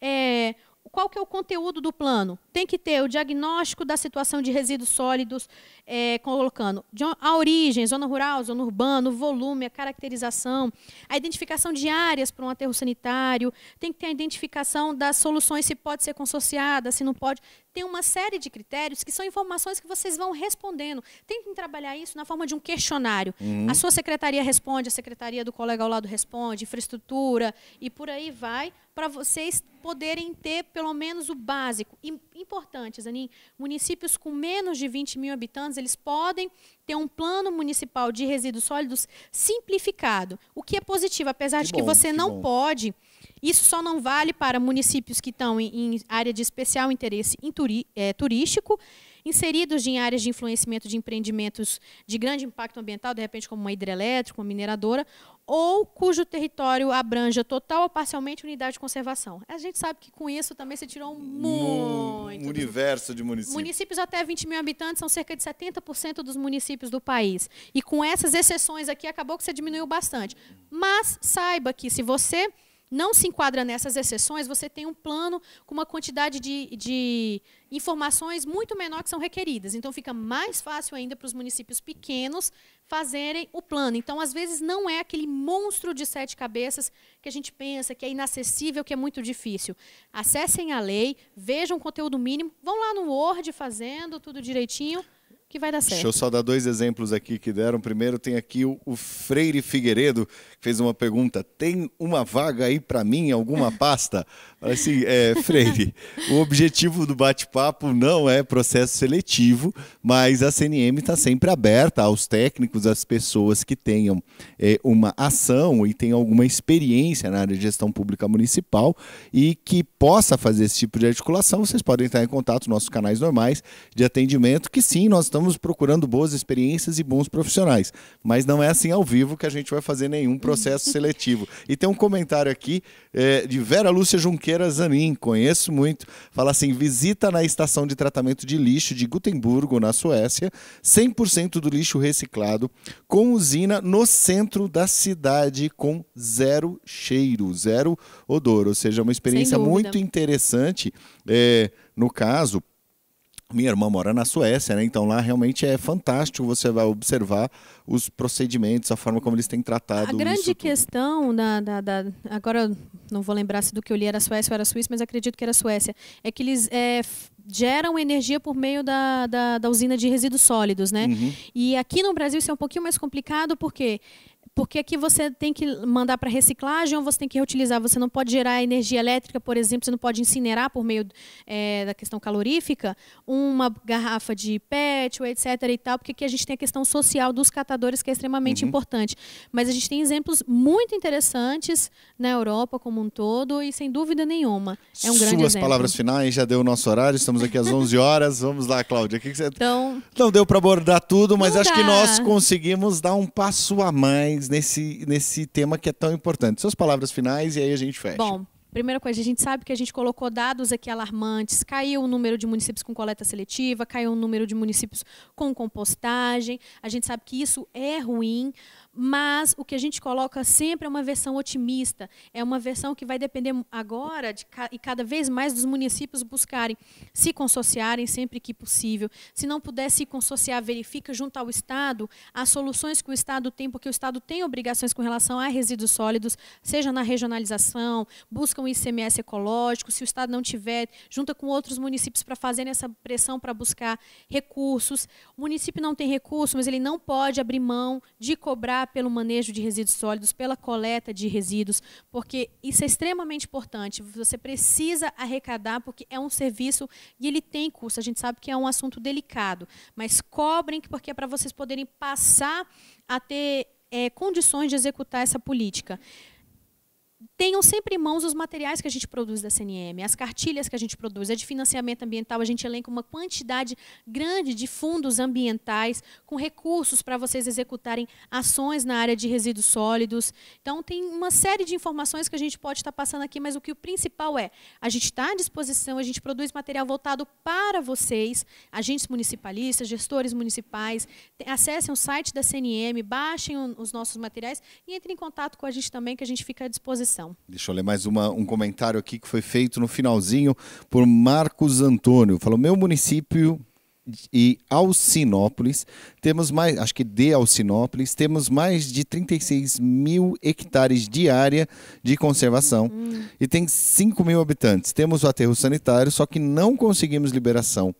é, qual que é o conteúdo do plano? Tem que ter o diagnóstico da situação de resíduos sólidos, é, colocando a origem, zona rural, zona urbana, o volume, a caracterização, a identificação de áreas para um aterro sanitário, tem que ter a identificação das soluções, se pode ser consorciada, se não pode. Tem uma série de critérios que são informações que vocês vão respondendo. Tentem trabalhar isso na forma de um questionário. Uhum. A sua secretaria responde, a secretaria do colega ao lado responde, infraestrutura, e por aí vai, para vocês poderem ter pelo menos o básico. Importante, Zanin, municípios com menos de 20 mil habitantes, eles podem ter um plano municipal de resíduos sólidos simplificado, o que é positivo, apesar que de que bom, você que não bom. pode... Isso só não vale para municípios que estão em, em área de especial interesse em turi, é, turístico inseridos em áreas de influenciamento de empreendimentos de grande impacto ambiental, de repente como uma hidrelétrica, uma mineradora, ou cujo território abranja total ou parcialmente unidade de conservação. A gente sabe que com isso também se tirou muito. Um universo de municípios. Municípios até 20 mil habitantes são cerca de 70% dos municípios do país. E com essas exceções aqui, acabou que você diminuiu bastante. Mas saiba que se você não se enquadra nessas exceções, você tem um plano com uma quantidade de, de informações muito menor que são requeridas. Então, fica mais fácil ainda para os municípios pequenos fazerem o plano. Então, às vezes, não é aquele monstro de sete cabeças que a gente pensa que é inacessível, que é muito difícil. Acessem a lei, vejam o conteúdo mínimo, vão lá no Word fazendo tudo direitinho que vai dar certo. Deixa eu só dar dois exemplos aqui que deram. Primeiro tem aqui o, o Freire Figueiredo, que fez uma pergunta: tem uma vaga aí para mim em alguma pasta? Assim, é, Freire, o objetivo do bate-papo não é processo seletivo, mas a CNM está sempre aberta aos técnicos, às pessoas que tenham é, uma ação e tenham alguma experiência na área de gestão pública municipal e que possa fazer esse tipo de articulação. Vocês podem entrar em contato nos nossos canais normais de atendimento, que sim, nós estamos procurando boas experiências e bons profissionais, mas não é assim ao vivo que a gente vai fazer nenhum processo seletivo. E tem um comentário aqui é, de Vera Lúcia Junqueira companheiras conheço muito, fala assim: visita na estação de tratamento de lixo de Gutenburgo, na Suécia, 100% do lixo reciclado, com usina no centro da cidade, com zero cheiro, zero odor. Ou seja, é uma experiência muito interessante. É, no caso, minha irmã mora na Suécia, né? Então lá realmente é fantástico você vai observar os procedimentos, a forma como eles têm tratado. A grande questão agora não vou lembrar se do que eu li era Suécia ou era Suíça, mas acredito que era Suécia, é que eles é, geram energia por meio da, da, da, usina de resíduos sólidos, né? Uhum. E aqui no Brasil isso é um pouquinho mais complicado porque porque aqui você tem que mandar para reciclagem ou você tem que reutilizar. Você não pode gerar energia elétrica, por exemplo, você não pode incinerar por meio é, da questão calorífica uma garrafa de PET, ou etc. e tal, porque aqui a gente tem a questão social dos catadores, que é extremamente uhum. importante. Mas a gente tem exemplos muito interessantes na Europa como um todo, e sem dúvida nenhuma. É um Suas grande exemplo. palavras finais, já deu o nosso horário, estamos aqui às 11 horas. Vamos lá, Cláudia. Que que você... Então, não deu para abordar tudo, mas acho dá. que nós conseguimos dar um passo a mais nesse, nesse tema que é tão importante. Suas palavras finais e aí a gente fecha. Bom, Primeira coisa, a gente sabe que a gente colocou dados aqui alarmantes, caiu o número de municípios com coleta seletiva, caiu o número de municípios com compostagem. A gente sabe que isso é ruim, mas o que a gente coloca sempre é uma versão otimista, é uma versão que vai depender agora de, e cada vez mais dos municípios buscarem se consociarem sempre que possível. Se não puder se consociar, verifica junto ao Estado as soluções que o Estado tem, porque o Estado tem obrigações com relação a resíduos sólidos, seja na regionalização, busca um ICMS ecológico, se o Estado não tiver, junta com outros municípios para fazerem essa pressão para buscar recursos. O município não tem recurso, mas ele não pode abrir mão de cobrar pelo manejo de resíduos sólidos, pela coleta de resíduos, porque isso é extremamente importante. Você precisa arrecadar, porque é um serviço e ele tem custo. A gente sabe que é um assunto delicado, mas cobrem, porque é para vocês poderem passar a ter é, condições de executar essa política tenham sempre em mãos os materiais que a gente produz da CNM, as cartilhas que a gente produz, a é de financiamento ambiental, a gente elenca uma quantidade grande de fundos ambientais com recursos para vocês executarem ações na área de resíduos sólidos. Então, tem uma série de informações que a gente pode estar tá passando aqui, mas o que o principal é, a gente está à disposição, a gente produz material voltado para vocês, agentes municipalistas, gestores municipais, acessem o site da CNM, baixem os nossos materiais e entrem em contato com a gente também, que a gente fica à disposição Deixa eu ler mais uma, um comentário aqui que foi feito no finalzinho por Marcos Antônio. Falou: Meu município e Alcinópolis, temos mais, acho que de Alcinópolis, temos mais de 36 mil hectares de área de conservação hum. e tem 5 mil habitantes. Temos o aterro sanitário, só que não conseguimos liberação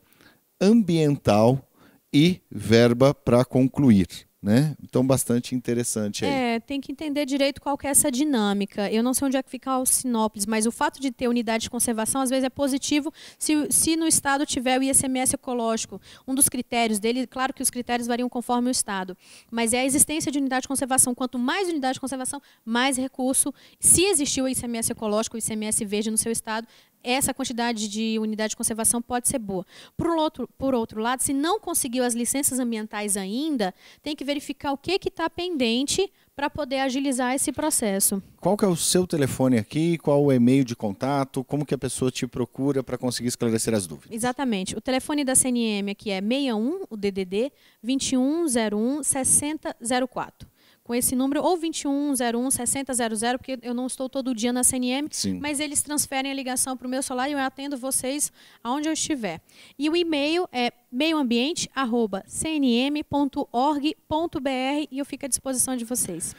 ambiental e verba para concluir. Né? Então, bastante interessante aí. É, tem que entender direito qual que é essa dinâmica. Eu não sei onde é que fica o Sinópolis, mas o fato de ter unidade de conservação, às vezes, é positivo se, se no Estado tiver o ICMS ecológico. Um dos critérios dele, claro que os critérios variam conforme o Estado, mas é a existência de unidade de conservação. Quanto mais unidade de conservação, mais recurso. Se existiu o ICMS ecológico, o ICMS verde no seu Estado, essa quantidade de unidade de conservação pode ser boa. Por outro, por outro lado, se não conseguiu as licenças ambientais ainda, tem que verificar o que está pendente para poder agilizar esse processo. Qual que é o seu telefone aqui? Qual o e-mail de contato? Como que a pessoa te procura para conseguir esclarecer as dúvidas? Exatamente. O telefone da CNM aqui é 61, o DDD, 2101 6004 com esse número, ou 2101 6000, porque eu não estou todo dia na CNM, Sim. mas eles transferem a ligação para o meu celular e eu atendo vocês aonde eu estiver. E o e-mail é meioambiente.cnm.org.br e eu fico à disposição de vocês.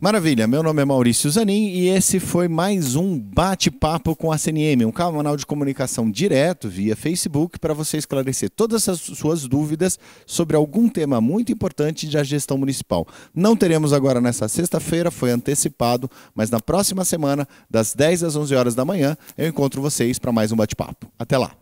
Maravilha, meu nome é Maurício Zanin e esse foi mais um bate-papo com a CNM, um canal de comunicação direto via Facebook para você esclarecer todas as suas dúvidas sobre algum tema muito importante da gestão municipal. Não teremos agora nessa sexta-feira, foi antecipado, mas na próxima semana, das 10 às 11 horas da manhã, eu encontro vocês para mais um bate-papo. Até lá!